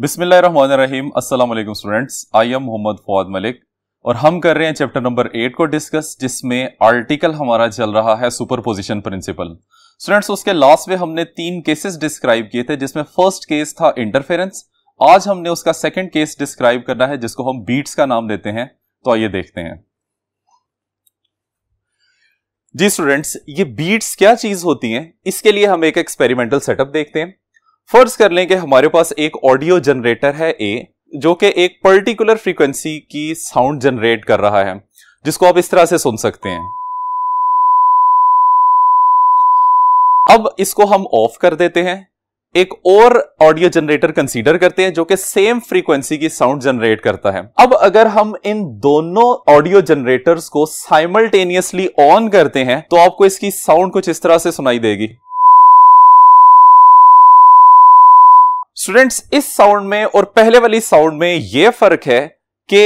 बिस्मिल्लाम असलम students I am Mohammad Fawad Malik और हम कर रहे हैं चैप्टर नंबर एट को डिस्कस जिसमें आर्टिकल हमारा चल रहा है सुपर पोजिशन प्रिंसिपल स्टूडेंट्स उसके लास्ट में हमने तीन केसेस डिस्क्राइब किए थे जिसमें फर्स्ट केस था इंटरफेरेंस आज हमने उसका सेकेंड केस डिस्क्राइब करना है जिसको हम बीट्स का नाम देते हैं तो आइए देखते हैं जी स्टूडेंट्स ये बीट्स क्या चीज होती हैं इसके लिए हम एक एक्सपेरिमेंटल सेटअप देखते हैं फर्ज कर लें कि हमारे पास एक ऑडियो जनरेटर है ए जो कि एक पर्टिकुलर फ्रीक्वेंसी की साउंड जनरेट कर रहा है जिसको आप इस तरह से सुन सकते हैं अब इसको हम ऑफ कर देते हैं एक और ऑडियो जनरेटर कंसीडर करते हैं जो कि सेम फ्रीक्वेंसी की साउंड जनरेट करता है अब अगर हम इन दोनों ऑडियो जनरेटर्स को साइमल्टेनियसली ऑन करते हैं तो आपको इसकी साउंड कुछ इस तरह से सुनाई देगी स्टूडेंट्स इस साउंड में और पहले वाली साउंड में यह फर्क है कि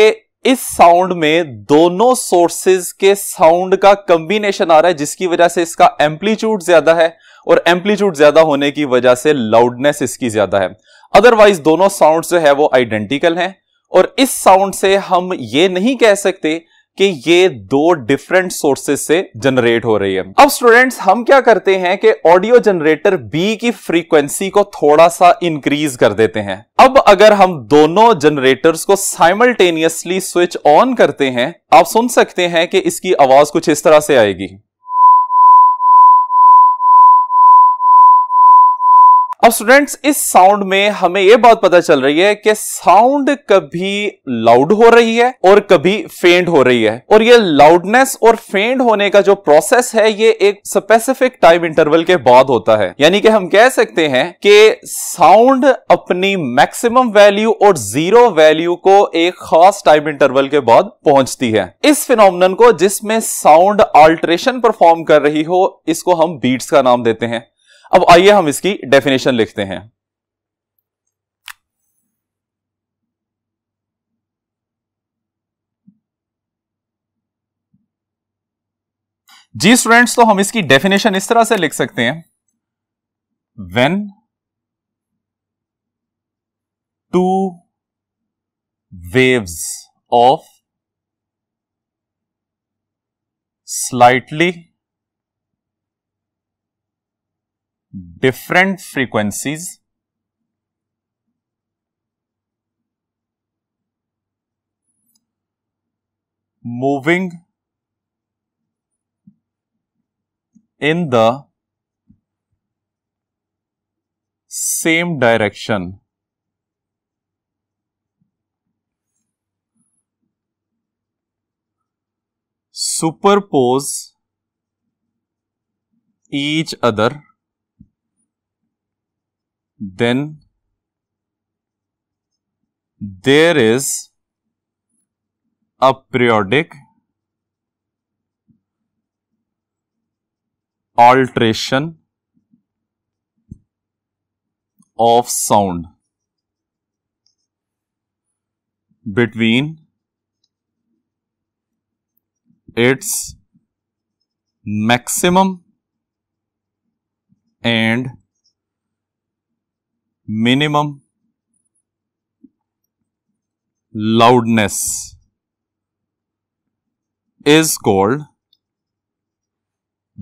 इस साउंड में दोनों सोर्सेज के साउंड का कंबिनेशन आ रहा है जिसकी वजह से इसका एम्पलीट्यूड ज्यादा है और एम्पलीट्यूड ज्यादा होने की वजह से लाउडनेस इसकी ज्यादा है अदरवाइज दोनों साउंड जो है वो आइडेंटिकल हैं और इस साउंड से हम ये नहीं कह सकते कि ये दो डिफरेंट सोर्सेस से जनरेट हो रही है अब स्टूडेंट्स हम क्या करते हैं कि ऑडियो जनरेटर बी की फ्रीक्वेंसी को थोड़ा सा इंक्रीज कर देते हैं अब अगर हम दोनों जनरेटर्स को साइमल्टेनियसली स्विच ऑन करते हैं आप सुन सकते हैं कि इसकी आवाज कुछ इस तरह से आएगी अब स्टूडेंट्स इस साउंड में हमें यह बात पता चल रही है कि साउंड कभी लाउड हो रही है और कभी फेंड हो रही है और ये लाउडनेस और फेंड होने का जो प्रोसेस है ये एक स्पेसिफिक टाइम इंटरवल के बाद होता है यानी कि हम कह सकते हैं कि साउंड अपनी मैक्सिमम वैल्यू और जीरो वैल्यू को एक खास टाइम इंटरवल के बाद पहुंचती है इस फिनोमन को जिसमें साउंड आल्ट्रेशन परफॉर्म कर रही हो इसको हम बीट्स का नाम देते हैं अब आइए हम इसकी डेफिनेशन लिखते हैं जी स्टूडेंट्स तो हम इसकी डेफिनेशन इस तरह से लिख सकते हैं when two waves of slightly different frequencies moving in the same direction. Superpose each other then there is a periodic alteration of sound between its maximum and minimum loudness is called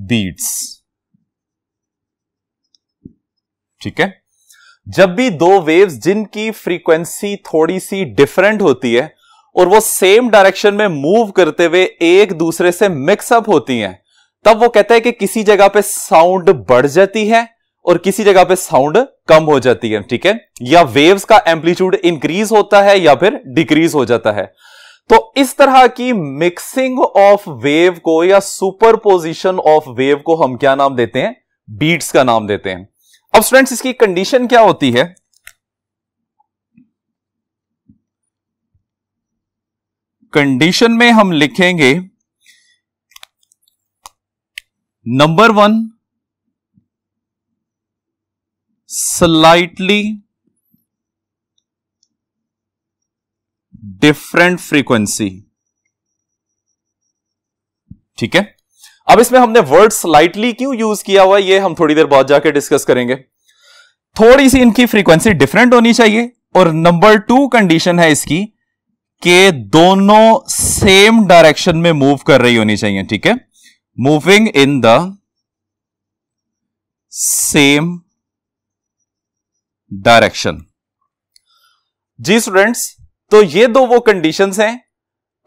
beats ठीक है जब भी दो waves जिनकी frequency थोड़ी सी different होती है और वो सेम डायरेक्शन में मूव करते हुए एक दूसरे से मिक्सअप होती हैं तब वो कहते हैं कि किसी जगह पे साउंड बढ़ जाती है और किसी जगह पे साउंड कम हो जाती है ठीक है या वेव्स का एम्पलीट्यूड इंक्रीज होता है या फिर डिक्रीज हो जाता है तो इस तरह की मिक्सिंग ऑफ वेव को या सुपर ऑफ वेव को हम क्या नाम देते हैं बीट्स का नाम देते हैं अब स्टूडेंट्स इसकी कंडीशन क्या होती है कंडीशन में हम लिखेंगे number one slightly different frequency ठीक है अब इसमें हमने वर्ड स्लाइटली क्यों यूज किया हुआ ये हम थोड़ी देर बाद जाके डिस्कस करेंगे थोड़ी सी इनकी फ्रीक्वेंसी डिफरेंट होनी चाहिए और नंबर टू कंडीशन है इसकी कि दोनों सेम डायरेक्शन में मूव कर रही होनी चाहिए ठीक है moving in the same direction जी स्टूडेंट्स तो ये दो वो कंडीशंस हैं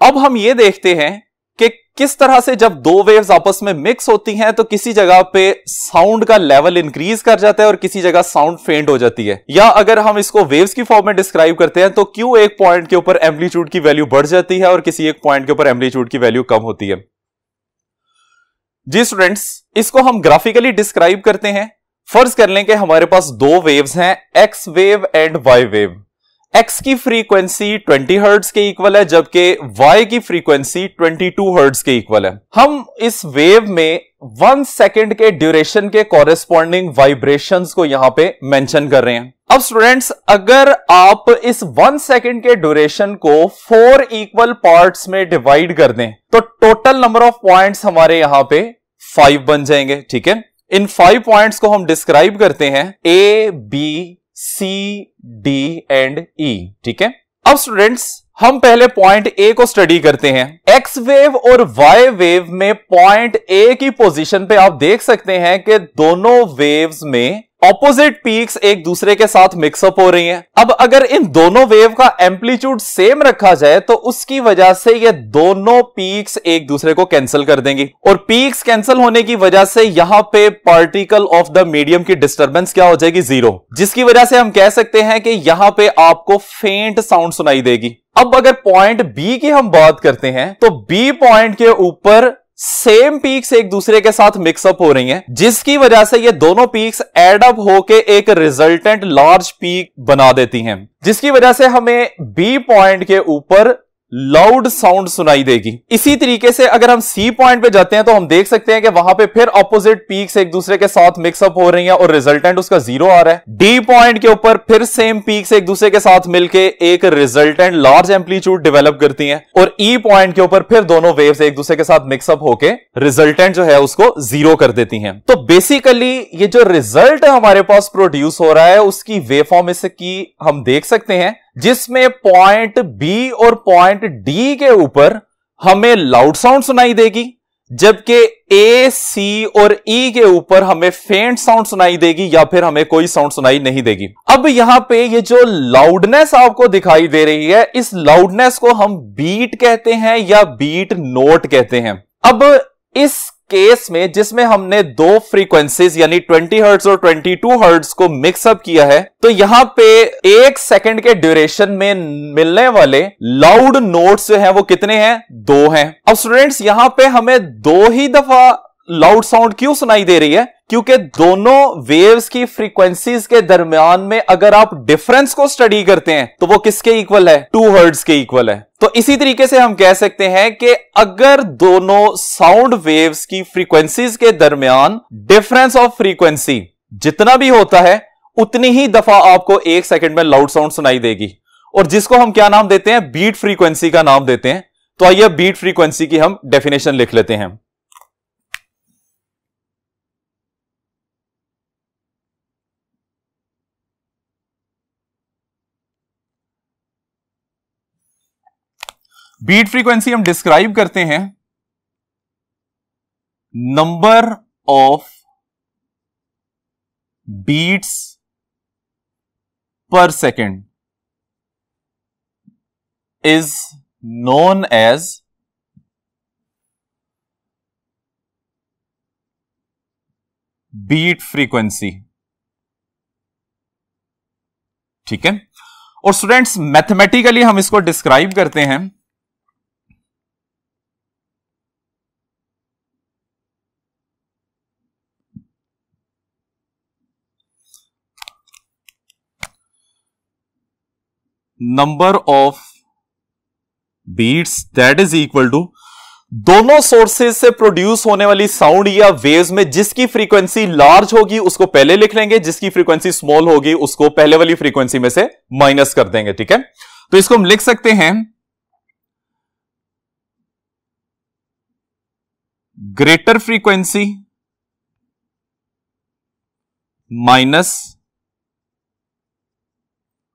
अब हम ये देखते हैं कि किस तरह से जब दो वेव्स आपस में मिक्स होती हैं तो किसी जगह पे साउंड का लेवल इंक्रीज कर जाता है और किसी जगह साउंड फेंट हो जाती है या अगर हम इसको वेव्स की फॉर्म में डिस्क्राइब करते हैं तो क्यों एक पॉइंट के ऊपर एम्पलीट्यूड की वैल्यू बढ़ जाती है और किसी एक पॉइंट के ऊपर एम्पलीट्यूड की वैल्यू कम होती है जी स्टूडेंट्स इसको हम ग्राफिकली डिस्क्राइब करते हैं फर्ज कर लें कि हमारे पास दो वेव्स हैं X wave and Y wave X की फ्रीक्वेंसी 20 हर्ट्ज के इक्वल है जबकि वाई की फ्रीक्वेंसी 22 हर्ट्ज के इक्वल है हम इस वेव में वन सेकेंड के ड्यूरेशन के कॉरेस्पॉन्डिंग वाइब्रेशंस को यहां पे मेंशन कर रहे हैं अब स्टूडेंट्स अगर आप इस वन सेकेंड के ड्यूरेशन को फोर इक्वल पार्ट्स में डिवाइड कर दें तो टोटल नंबर ऑफ पॉइंट्स हमारे यहां पर फाइव बन जाएंगे ठीक है इन फाइव पॉइंट्स को हम डिस्क्राइब करते हैं A B C D and E ठीक है अब स्टूडेंट्स हम पहले पॉइंट ए को स्टडी करते हैं एक्स वेव और वाई वेव में पॉइंट ए की पोजीशन पे आप देख सकते हैं कि दोनों वेव्स में ऑपोजिट पीक्स एक दूसरे के साथ मिक्सअप हो रही हैं। अब अगर इन दोनों वेव का एम्पलीट्यूड सेम रखा जाए तो उसकी वजह से ये दोनों पीक्स एक दूसरे को कैंसिल कर देंगी और पीक्स कैंसिल होने की वजह से यहां पे पार्टिकल ऑफ द मीडियम की डिस्टरबेंस क्या हो जाएगी जीरो जिसकी वजह से हम कह सकते हैं कि यहां पे आपको फेंट साउंड सुनाई देगी अब अगर पॉइंट बी की हम बात करते हैं तो बी पॉइंट के ऊपर सेम पीक्स एक दूसरे के साथ मिक्सअप हो रही हैं जिसकी वजह से ये दोनों पीक्स एड अप होके एक रिजल्टेंट लार्ज पीक बना देती हैं जिसकी वजह से हमें बी पॉइंट के ऊपर लाउड साउंड सुनाई देगी इसी तरीके से अगर हम सी पॉइंट पे जाते हैं तो हम देख सकते हैं कि वहां पे फिर अपोजिट पीक्स एक दूसरे के साथ मिक्सअप हो रही हैं और रिजल्टेंट उसका जीरो आ रहा है डी पॉइंट के ऊपर फिर सेम पीक्स एक दूसरे के साथ मिलके एक रिजल्टेंट लार्ज एम्पलीट्यूड डेवलप करती है और ई e पॉइंट के ऊपर फिर दोनों वेव एक दूसरे के साथ मिक्सअप होकर रिजल्टेंट जो है उसको जीरो कर देती है तो बेसिकली ये जो रिजल्ट हमारे पास प्रोड्यूस हो रहा है उसकी वेफॉर्म इसकी हम देख सकते हैं जिसमें पॉइंट बी और पॉइंट डी के ऊपर हमें लाउड साउंड सुनाई देगी जबकि ए सी और ई e के ऊपर हमें फेंट साउंड सुनाई देगी या फिर हमें कोई साउंड सुनाई नहीं देगी अब यहां पे ये जो लाउडनेस आपको दिखाई दे रही है इस लाउडनेस को हम बीट कहते हैं या बीट नोट कहते हैं अब इस केस में जिसमें हमने दो फ्रीक्वेंसीज यानी 20 हर्ट्ज और 22 हर्ट्ज को मिक्सअप किया है तो यहां पे एक सेकंड के ड्यूरेशन में मिलने वाले लाउड नोट्स जो है वो कितने हैं दो हैं अब स्टूडेंट्स यहां पे हमें दो ही दफा लाउड साउंड क्यों सुनाई दे रही है क्योंकि दोनों वेव्स की फ्रीक्वेंसीज के दरमियान में अगर आप डिफरेंस को स्टडी करते हैं तो वो किसके इक्वल है टू हर्ड्स के इक्वल है तो इसी तरीके से हम कह सकते हैं कि अगर दोनों साउंड वेव्स की फ्रीक्वेंसीज के दरमियान डिफरेंस ऑफ फ्रीक्वेंसी जितना भी होता है उतनी ही दफा आपको एक सेकेंड में लाउड साउंड सुनाई देगी और जिसको हम क्या नाम देते हैं बीट फ्रीक्वेंसी का नाम देते हैं तो आइए बीट फ्रीक्वेंसी की हम डेफिनेशन लिख लेते हैं बीट फ्रीक्वेंसी हम डिस्क्राइब करते हैं number of beats per second is known as beat frequency ठीक है और स्टूडेंट्स मैथमेटिकली हम इसको डिस्क्राइब करते हैं number of beats that is equal to दोनों सोर्सेज से प्रोड्यूस होने वाली साउंड या वेव्स में जिसकी फ्रीक्वेंसी लार्ज होगी उसको पहले लिख लेंगे जिसकी फ्रीक्वेंसी स्मॉल होगी उसको पहले वाली फ्रीक्वेंसी में से माइनस कर देंगे ठीक है तो इसको हम लिख सकते हैं greater frequency minus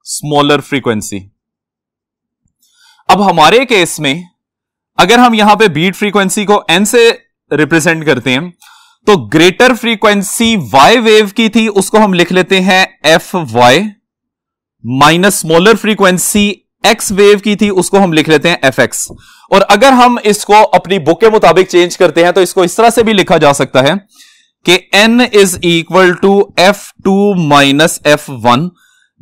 smaller frequency अब हमारे केस में अगर हम यहां पे बीट फ्रीक्वेंसी को एन से रिप्रेजेंट करते हैं तो ग्रेटर फ्रीक्वेंसी वाई वेव की थी उसको हम लिख लेते हैं F Y minus smaller frequency X wave की थी उसको हम लिख लेते हैं एफ एक्स और अगर हम इसको अपनी बुक के मुताबिक चेंज करते हैं तो इसको इस तरह से भी लिखा जा सकता है कि N is equal to F two minus F one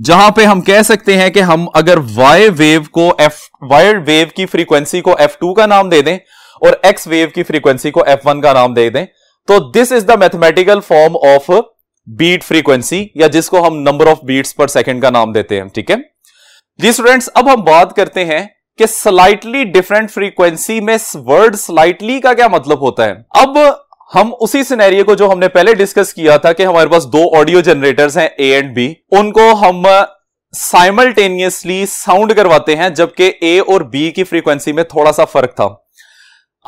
जहां पे हम कह सकते हैं कि हम अगर वाई वेव को एफ वाई वेव की फ्रीक्वेंसी को एफ टू का नाम दे दें और एक्स वेव की फ्रीक्वेंसी को एफ वन का नाम दे दें तो this is the mathematical form of beat frequency या जिसको हम number of beats per second का नाम देते हैं ठीक है जी स्टूडेंट्स अब हम बात करते हैं कि स्लाइटली डिफरेंट फ्रीक्वेंसी में वर्ड स्लाइटली का क्या मतलब होता है अब हम उसी सिनेरियो को जो हमने पहले डिस्कस किया था कि हमारे पास दो ऑडियो जनरेटर्स हैं ए एंड बी उनको हम साइमल्टेनियसली साउंड करवाते हैं जबकि ए और बी की फ्रीक्वेंसी में थोड़ा सा फर्क था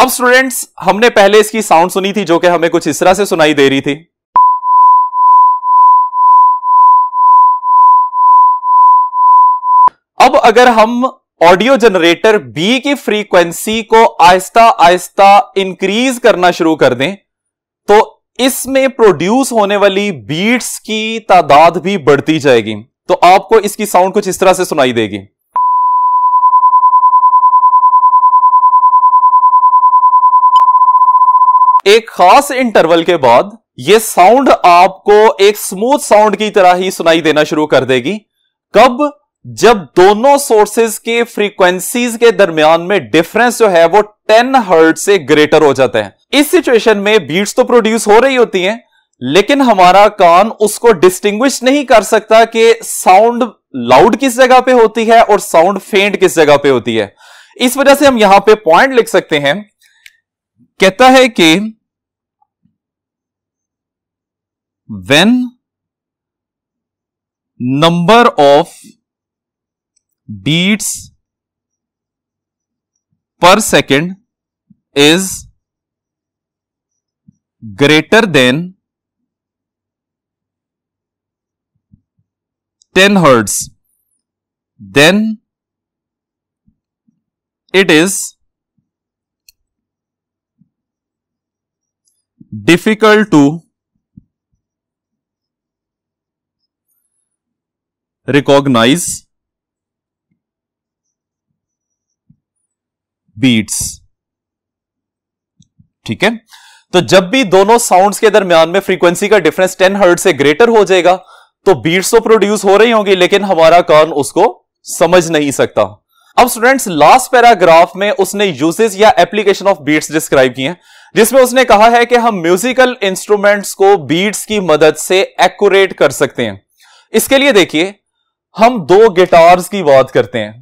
अब स्टूडेंट्स हमने पहले इसकी साउंड सुनी थी जो कि हमें कुछ इस तरह से सुनाई दे रही थी अब अगर हम ऑडियो जनरेटर बी की फ्रीक्वेंसी को आहिस्ता आहिस्ता इंक्रीज करना शुरू कर दें तो इसमें प्रोड्यूस होने वाली बीट्स की तादाद भी बढ़ती जाएगी तो आपको इसकी साउंड कुछ इस तरह से सुनाई देगी एक खास इंटरवल के बाद यह साउंड आपको एक स्मूथ साउंड की तरह ही सुनाई देना शुरू कर देगी कब जब दोनों सोर्सेज के फ्रीक्वेंसीज के दरमियान में डिफरेंस जो है वो 10 हर्ट से ग्रेटर हो जाता है इस सिचुएशन में बीट्स तो प्रोड्यूस हो रही होती हैं लेकिन हमारा कान उसको डिस्टिंग्विश नहीं कर सकता कि साउंड लाउड किस जगह पे होती है और साउंड फेंट किस जगह पे होती है इस वजह से हम यहां पे पॉइंट लिख सकते हैं कहता है कि when number of beats per second is greater than 10 hertz then it is difficult to recognize beats ठीक है तो जब भी दोनों साउंड्स के दरमियान में फ्रीक्वेंसी का डिफरेंस 10 हर्ट से ग्रेटर हो जाएगा तो बीट्स तो प्रोड्यूस हो रही होंगी लेकिन हमारा कान उसको समझ नहीं सकता अब स्टूडेंट्स लास्ट पैराग्राफ में उसने यूजेस या एप्लीकेशन ऑफ बीट्स डिस्क्राइब किए हैं जिसमें उसने कहा है कि हम म्यूजिकल इंस्ट्रूमेंट्स को बीट्स की मदद से एक्यूरेट कर सकते हैं इसके लिए देखिए हम दो गिटार्स की बात करते हैं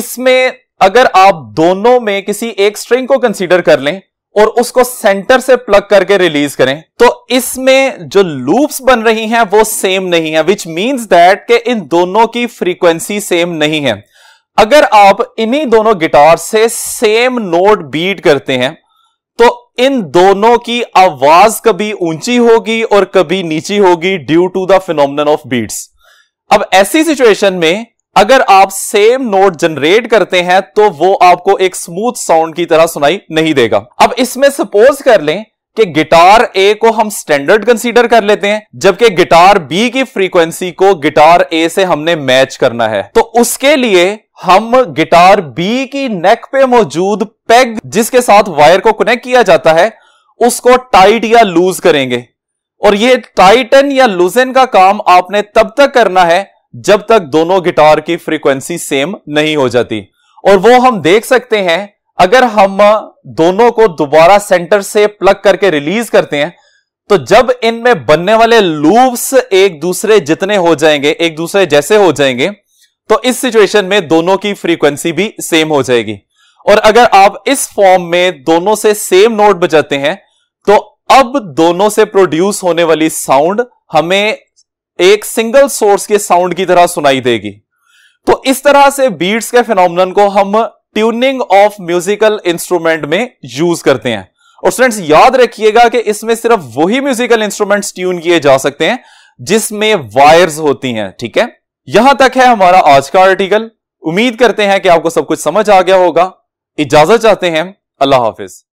इसमें अगर आप दोनों में किसी एक स्ट्रिंग को कंसीडर कर लें और उसको सेंटर से प्लग करके रिलीज करें तो इसमें जो लूप्स बन रही हैं वो सेम नहीं है विच मींस दैट के इन दोनों की फ्रीक्वेंसी सेम नहीं है अगर आप इन्हीं दोनों गिटार से सेम नोट बीट करते हैं तो इन दोनों की आवाज कभी ऊंची होगी और कभी नीची होगी due to the phenomenon of beats अब ऐसी सिचुएशन में अगर आप सेम नोट जनरेट करते हैं तो वो आपको एक स्मूथ साउंड की तरह सुनाई नहीं देगा अब इसमें सपोज कर लें कि गिटार ए को हम स्टैंडर्ड कंसीडर कर लेते हैं जबकि गिटार बी की फ्रीक्वेंसी को गिटार ए से हमने मैच करना है तो उसके लिए हम गिटार बी की नेक पे मौजूद पेग जिसके साथ वायर को कनेक्ट किया जाता है उसको टाइट या लूज करेंगे और ये टाइटन या लूजन का काम आपने तब तक करना है जब तक दोनों गिटार की फ्रीक्वेंसी सेम नहीं हो जाती और वो हम देख सकते हैं अगर हम दोनों को दोबारा सेंटर से प्लग करके रिलीज करते हैं तो जब इनमें बनने वाले लूप्स एक दूसरे जितने हो जाएंगे एक दूसरे जैसे हो जाएंगे तो इस सिचुएशन में दोनों की फ्रीक्वेंसी भी सेम हो जाएगी और अगर आप इस फॉर्म में दोनों से सेम नोट बजाते हैं तो अब दोनों से प्रोड्यूस होने वाली साउंड हमें एक सिंगल सोर्स के साउंड की तरह सुनाई देगी तो इस तरह से बीट्स के फिनोमन को हम ट्यूनिंग ऑफ म्यूजिकल इंस्ट्रूमेंट में यूज करते हैं और स्टूडेंट्स याद रखिएगा कि इसमें सिर्फ वही म्यूजिकल इंस्ट्रूमेंट्स ट्यून किए जा सकते हैं जिसमें वायर्स होती हैं ठीक है यहां तक है हमारा आज का आर्टिकल उम्मीद करते हैं कि आपको सब कुछ समझ आ गया होगा इजाजत चाहते हैं अल्लाह हाफिज